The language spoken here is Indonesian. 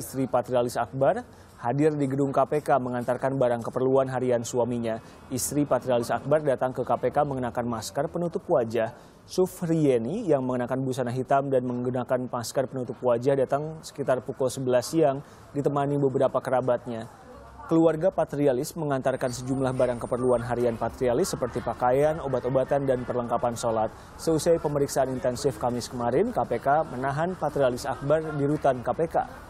Istri Patrialis Akbar hadir di gedung KPK mengantarkan barang keperluan harian suaminya. Istri Patrialis Akbar datang ke KPK mengenakan masker penutup wajah. Sufrieni yang mengenakan busana hitam dan menggunakan masker penutup wajah datang sekitar pukul 11 siang ditemani beberapa kerabatnya. Keluarga Patrialis mengantarkan sejumlah barang keperluan harian Patrialis seperti pakaian, obat-obatan, dan perlengkapan sholat. Seusai pemeriksaan intensif Kamis kemarin, KPK menahan Patrialis Akbar di rutan KPK.